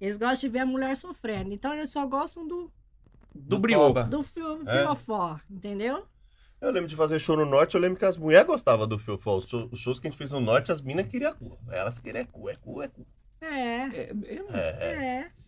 Eles gostam de ver a mulher sofrendo. Então eles só gostam do. Do, do brioba. Do fio, é. fiofó, é. entendeu? Eu lembro de fazer show no norte, eu lembro que as mulheres gostavam do fiofó. Os, shows que a gente fez no norte, as minas queriam cu. Elas queriam cu, é cu, é cu. É. É. é. é. é.